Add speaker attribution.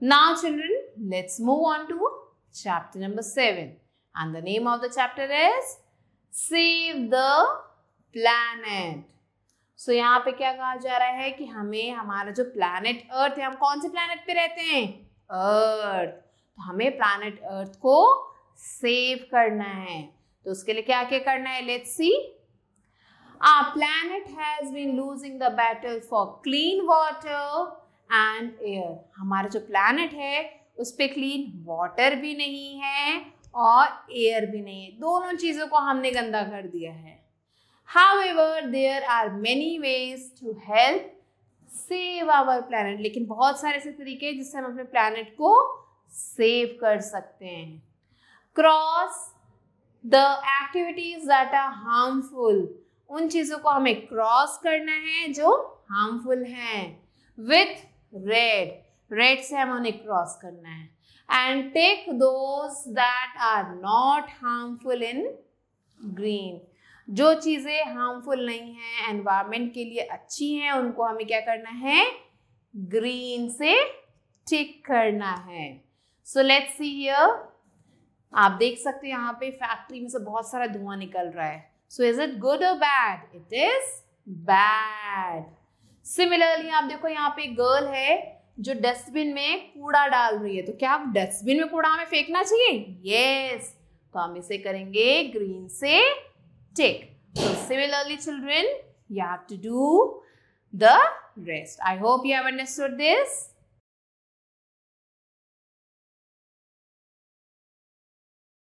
Speaker 1: Now children, let's move on to chapter number seven. And the name of the chapter is Save the Planet. so, यहाँ पे क्या कहा जा रहा है कि हमें हमारा जो planet Earth है हम कौन से planet पे रहते हैं Earth. तो हमें planet Earth को save करना है तो उसके लिए क्या क्या करना है let's see a planet has been losing the battle for clean water and air eh, हमारा जो प्लानट है उस पर क्लीन वाटर भी नहीं है और एयर भी नहीं है दोनों चीज़ों को हमने गंदा कर दिया है ever there are many ways to help save our planet लेकिन बहुत सारे ऐसे तरीके हैं जिससे हम अपने प्लानट को सेव कर सकते हैं cross the activities that are harmful उन चीज़ों को हमें क्रॉस करना है जो हार्मफुल हैं विथ रेड रेड से हमें उन्हें क्रॉस करना है and take those that are not harmful in green जो चीज़ें हार्मफुल नहीं हैं एनवायरमेंट के लिए अच्छी हैं उनको हमें क्या करना है ग्रीन से टिक करना है सो लेट्स सी हियर आप देख सकते हैं यहाँ पे फैक्ट्री में से बहुत सारा धुआं निकल रहा है सो इज इट गुड और bad it is bad similarly आप देखो यहाँ पे गर्ल है जो डस्टबिन में कूड़ा डाल रही है तो क्या डस्टबिन में कूड़ा हमें फेंकना चाहिए यस तो हम इसे करेंगे ग्रीन से टेक तो similarly children you have to do the rest I hope you have understood this